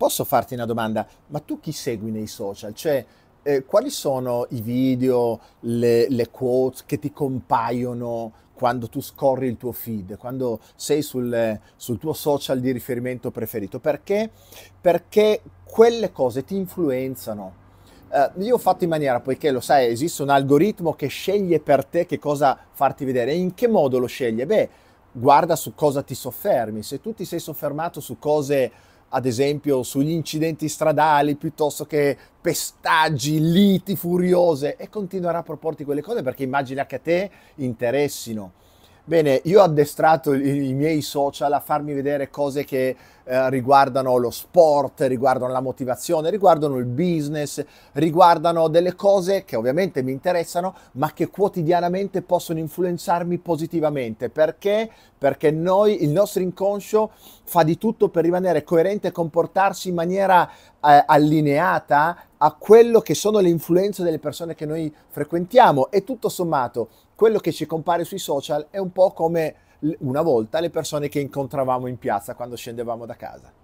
posso farti una domanda, ma tu chi segui nei social? Cioè, eh, quali sono i video, le, le, quote che ti compaiono quando tu scorri il tuo feed, quando sei sul, sul tuo social di riferimento preferito? Perché? Perché quelle cose ti influenzano. Uh, io ho fatto in maniera, poiché lo sai, esiste un algoritmo che sceglie per te che cosa farti vedere e in che modo lo sceglie? Beh, guarda su cosa ti soffermi. Se tu ti sei soffermato su cose ad esempio sugli incidenti stradali piuttosto che pestaggi, liti furiose e continuerà a proporti quelle cose perché immagina che a te interessino. Bene, io ho addestrato i, i miei social a farmi vedere cose che eh, riguardano lo sport, riguardano la motivazione, riguardano il business, riguardano delle cose che ovviamente mi interessano, ma che quotidianamente possono influenzarmi positivamente. Perché? Perché noi, il nostro inconscio fa di tutto per rimanere coerente e comportarsi in maniera eh, allineata a quello che sono le influenze delle persone che noi frequentiamo e tutto sommato quello che ci compare sui social è un po' come una volta le persone che incontravamo in piazza quando scendevamo da casa.